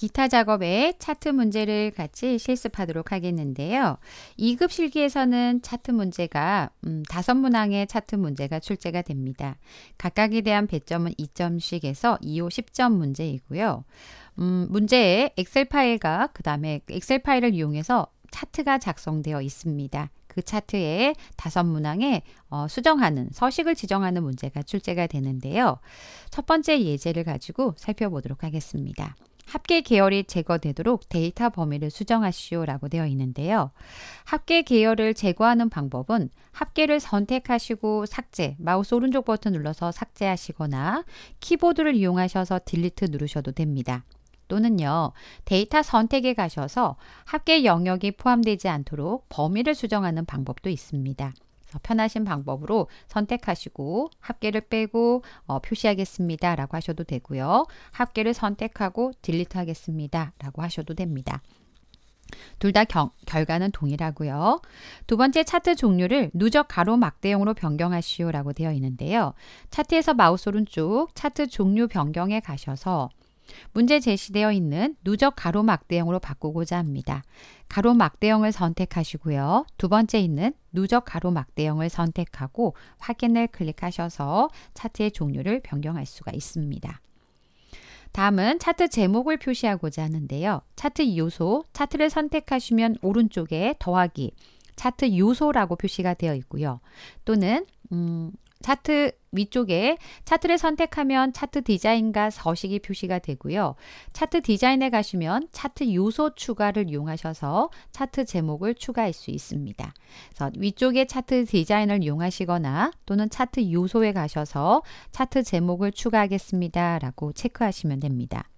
기타 작업에 차트 문제를 같이 실습하도록 하겠는데요. 2급 실기에서는 차트 문제가 음, 다섯 문항의 차트 문제가 출제가 됩니다. 각각에 대한 배점은 2점씩에서 2호 10점 문제이고요. 음, 문제에 엑셀 파일과 그 다음에 엑셀 파일을 이용해서 차트가 작성되어 있습니다. 그 차트에 다섯 문항에 어, 수정하는 서식을 지정하는 문제가 출제가 되는데요. 첫 번째 예제를 가지고 살펴보도록 하겠습니다. 합계 계열이 제거되도록 데이터 범위를 수정하시오라고 되어 있는데요. 합계 계열을 제거하는 방법은 합계를 선택하시고 삭제, 마우스 오른쪽 버튼 눌러서 삭제하시거나 키보드를 이용하셔서 딜리트 누르셔도 됩니다. 또는요, 데이터 선택에 가셔서 합계 영역이 포함되지 않도록 범위를 수정하는 방법도 있습니다. 편하신 방법으로 선택하시고 합계를 빼고 어, 표시하겠습니다 라고 하셔도 되고요. 합계를 선택하고 딜리트 하겠습니다 라고 하셔도 됩니다. 둘 다 결과는 동일하고요. 두 번째 차트 종류를 누적 가로막대형으로 변경하시오 라고 되어 있는데요. 차트에서 마우스 오른쪽 차트 종류 변경에 가셔서 문제 제시되어 있는 누적 가로막대형으로 바꾸고자 합니다. 가로막대형을 선택하시고요. 두 번째 있는 누적 가로막대형을 선택하고 확인을 클릭하셔서 차트의 종류를 변경할 수가 있습니다. 다음은 차트 제목을 표시하고자 하는데요. 차트 요소, 차트를 선택하시면 오른쪽에 더하기, 차트 요소라고 표시가 되어 있고요. 또는 음, 차트 위쪽에 차트를 선택하면 차트 디자인과 서식이 표시가 되고요. 차트 디자인에 가시면 차트 요소 추가를 이용하셔서 차트 제목을 추가할 수 있습니다. 그래서 위쪽에 차트 디자인을 이용하시거나 또는 차트 요소에 가셔서 차트 제목을 추가하겠습니다. 라고 체크하시면 됩니다.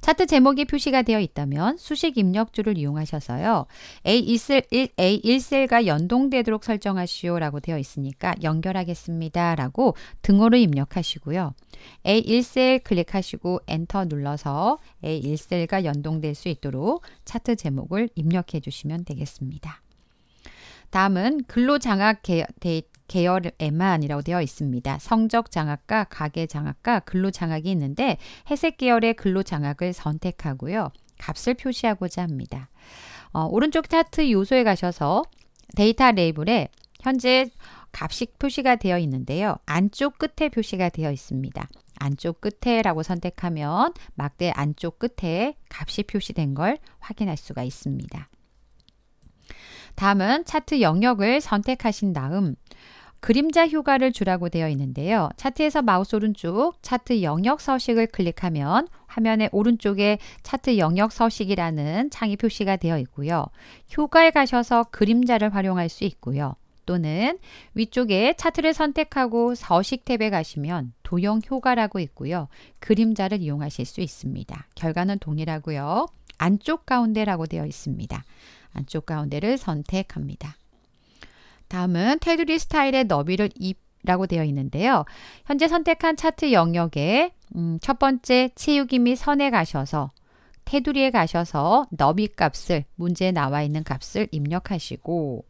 차트 제목이 표시가 되어 있다면 수식 입력줄을 이용하셔서요. A1셀, 과 연동되도록 설정하시오 라고 되어 있으니까 연결하겠습니다 라고 등호를 입력하시고요. A1셀 클릭하시고 엔터 눌러서 A1셀과 연동될 수 있도록 차트 제목을 입력해 주시면 되겠습니다. 다음은 근로장학 데이, 계열에만이라고 되어 있습니다. 성적 장학과 가계 장학과 근로 장학이 있는데 회색 계열의 근로 장학을 선택하고요. 값을 표시하고자 합니다. 어, 오른쪽 차트 요소에 가셔서 데이터 레이블에 현재 값이 표시가 되어 있는데요. 안쪽 끝에 표시가 되어 있습니다. 안쪽 끝에라고 선택하면 막대 안쪽 끝에 값이 표시된 걸 확인할 수가 있습니다. 다음은 차트 영역을 선택하신 다음 그림자 효과를 주라고 되어 있는데요. 차트에서 마우스 오른쪽 차트 영역 서식을 클릭하면 화면의 오른쪽에 차트 영역 서식이라는 창이 표시가 되어 있고요. 효과에 가셔서 그림자를 활용할 수 있고요. 또는 위쪽에 차트를 선택하고 서식 탭에 가시면 도형 효과라고 있고요. 그림자를 이용하실 수 있습니다. 결과는 동일하고요. 안쪽 가운데라고 되어 있습니다. 안쪽 가운데를 선택합니다. 다음은 테두리 스타일의 너비를 2라고 되어 있는데요. 현재 선택한 차트 영역에 음, 첫 번째 채우기 및 선에 가셔서 테두리에 가셔서 너비 값을 문제에 나와 있는 값을 입력하시고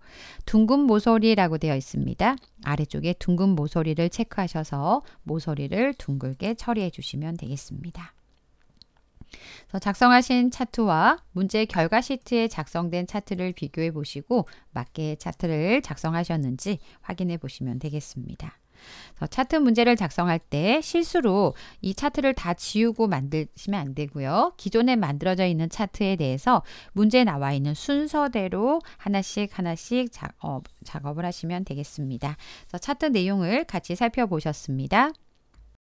둥근 모서리라고 되어 있습니다. 아래쪽에 둥근 모서리를 체크하셔서 모서리를 둥글게 처리해 주시면 되겠습니다. 작성하신 차트와 문제 결과 시트에 작성된 차트를 비교해 보시고 맞게 차트를 작성하셨는지 확인해 보시면 되겠습니다. 차트 문제를 작성할 때 실수로 이 차트를 다 지우고 만드시면 안 되고요. 기존에 만들어져 있는 차트에 대해서 문제 나와 있는 순서대로 하나씩 하나씩 작업, 어, 작업을 하시면 되겠습니다. 차트 내용을 같이 살펴보셨습니다.